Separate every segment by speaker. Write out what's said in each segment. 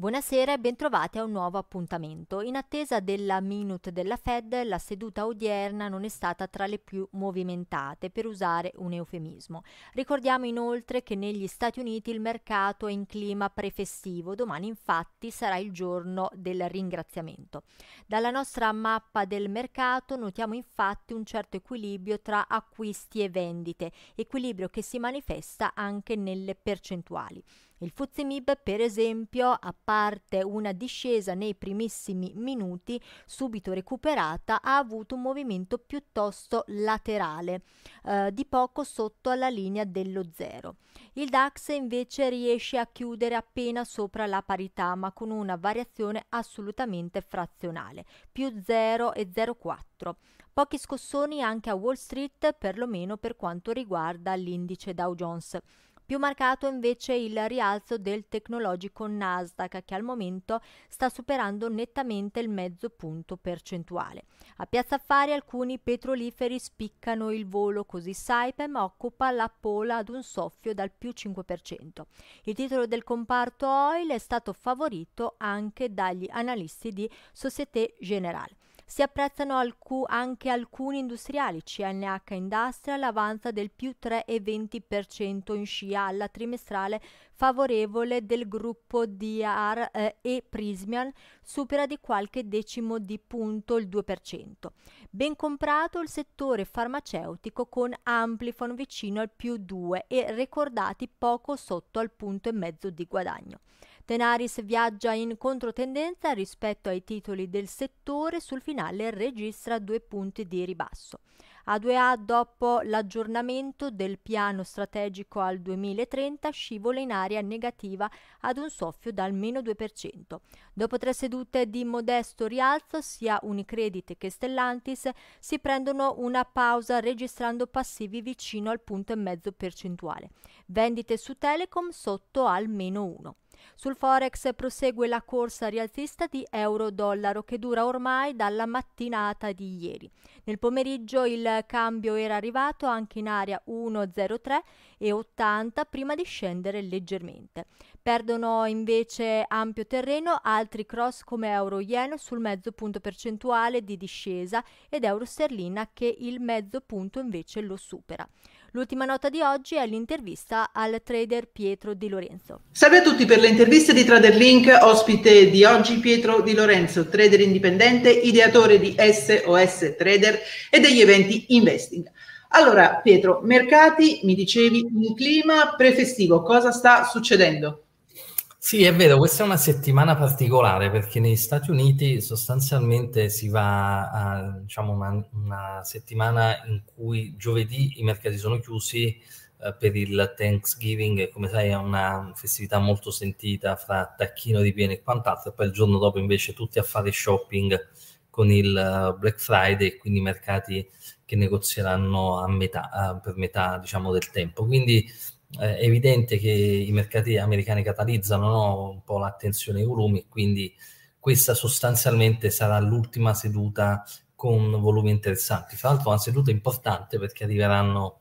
Speaker 1: Buonasera e bentrovati a un nuovo appuntamento. In attesa della minute della Fed, la seduta odierna non è stata tra le più movimentate, per usare un eufemismo. Ricordiamo inoltre che negli Stati Uniti il mercato è in clima prefestivo, domani infatti sarà il giorno del ringraziamento. Dalla nostra mappa del mercato notiamo infatti un certo equilibrio tra acquisti e vendite, equilibrio che si manifesta anche nelle percentuali. Il Fuzimib, per esempio, a parte una discesa nei primissimi minuti, subito recuperata, ha avuto un movimento piuttosto laterale, eh, di poco sotto alla linea dello zero. Il DAX invece riesce a chiudere appena sopra la parità, ma con una variazione assolutamente frazionale, più 0,04. Pochi scossoni anche a Wall Street, perlomeno per quanto riguarda l'indice Dow Jones. Più marcato invece il rialzo del tecnologico Nasdaq che al momento sta superando nettamente il mezzo punto percentuale. A Piazza Affari alcuni petroliferi spiccano il volo così Saipem occupa la pola ad un soffio dal più 5%. Il titolo del comparto oil è stato favorito anche dagli analisti di Société Générale. Si apprezzano alcu- anche alcuni industriali, CNH Industrial avanza del più 3,20% in scia alla trimestrale favorevole del gruppo DR eh, e Prismian, supera di qualche decimo di punto il 2%. Ben comprato il settore farmaceutico con Amplifon vicino al più 2 e ricordati poco sotto al punto e mezzo di guadagno. Tenaris viaggia in controtendenza rispetto ai titoli del settore, sul finale registra due punti di ribasso. A2A dopo l'aggiornamento del piano strategico al 2030 scivola in area negativa ad un soffio dal meno 2%. Dopo tre sedute di modesto rialzo sia Unicredit che Stellantis si prendono una pausa registrando passivi vicino al punto e mezzo percentuale. Vendite su Telecom sotto al meno 1. Sul Forex prosegue la corsa rialzista di euro-dollaro che dura ormai dalla mattinata di ieri. Nel pomeriggio il cambio era arrivato anche in area 1,03 e 80 prima di scendere leggermente. Perdono invece ampio terreno altri cross come euro-yen sul mezzo punto percentuale di discesa ed euro-sterlina che il mezzo punto invece lo supera. L'ultima nota di oggi è l'intervista al trader Pietro Di Lorenzo. Salve a tutti
Speaker 2: per le interviste di TraderLink, ospite di oggi Pietro Di Lorenzo, trader indipendente, ideatore di SOS Trader e degli eventi Investing. Allora Pietro, mercati, mi dicevi, un clima prefestivo, cosa sta succedendo? Sì, è vero, questa è una settimana particolare perché negli Stati Uniti sostanzialmente si va a diciamo, una, una, settimana in cui giovedì i mercati sono chiusi eh, per il Thanksgiving, che come sai è una festività molto sentita fra tacchino di pieno e quant'altro, e poi il giorno dopo invece tutti a fare shopping con il eh, Black Friday e quindi i mercati che negozieranno a metà, eh, per metà diciamo, del tempo. Quindi eh, è evidente che i mercati americani catalizzano no? un po' l'attenzione ai volumi, quindi questa sostanzialmente sarà l'ultima seduta con volumi interessanti. Tra l'altro una seduta importante perché arriveranno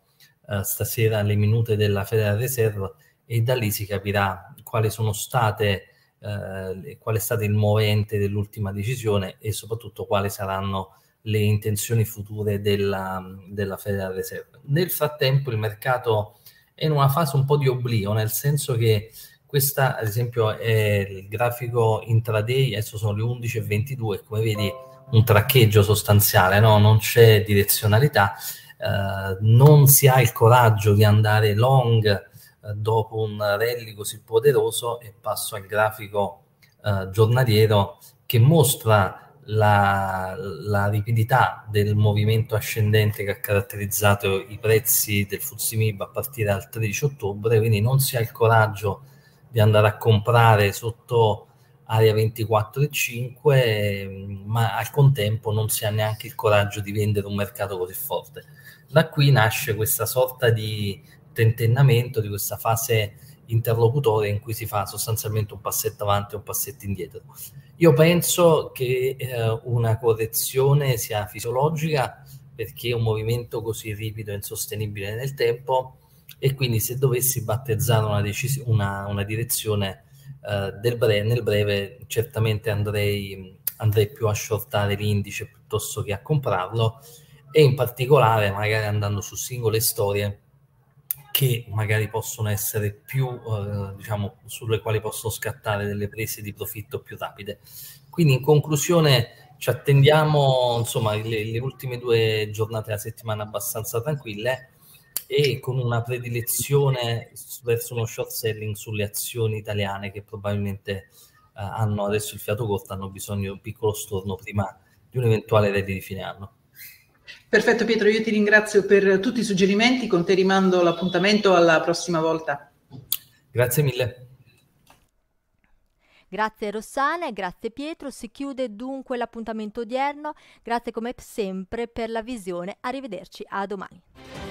Speaker 2: eh, stasera le minute della Federal Reserve e da lì si capirà quali sono state, eh, qual è stato il movente dell'ultima decisione e soprattutto quali saranno le intenzioni future della, della Federal Reserve. Nel frattempo il mercato in una fase un po' di oblio, nel senso che questa, ad esempio, è il grafico intraday, adesso sono le 11.22, come vedi un traccheggio sostanziale, no? non c'è direzionalità, eh, non si ha il coraggio di andare long eh, dopo un rally così poderoso e passo al grafico eh, giornaliero che mostra la, la, ripidità del movimento ascendente che ha caratterizzato i prezzi del Fuzimib a partire dal 13 ottobre, quindi non si ha il coraggio di andare a comprare sotto area 24 e 5, ma al contempo non si ha neanche il coraggio di vendere un mercato così forte. Da qui nasce questa sorta di tentennamento, di questa fase interlocutore in cui si fa sostanzialmente un passetto avanti e un passetto indietro. Io penso che eh, una correzione sia fisiologica perché è un movimento così ripido e insostenibile nel tempo e quindi se dovessi battezzare una, decis- una, una direzione eh, bre- nel breve certamente andrei, andrei più a shortare l'indice piuttosto che a comprarlo e in particolare magari andando su singole storie che magari possono essere più, eh, diciamo, sulle quali posso scattare delle prese di profitto più rapide. Quindi in conclusione ci attendiamo, insomma, le, le ultime due giornate della settimana abbastanza tranquille e con una predilezione verso uno short selling sulle azioni italiane che probabilmente eh, hanno adesso il fiato corto, hanno bisogno di un piccolo storno prima di un eventuale reddito di fine anno. Perfetto Pietro, io ti ringrazio per tutti i suggerimenti, con te rimando l'appuntamento alla prossima volta. Grazie mille.
Speaker 1: Grazie Rossana e grazie Pietro, si chiude dunque l'appuntamento odierno, grazie come sempre per la visione, arrivederci a domani.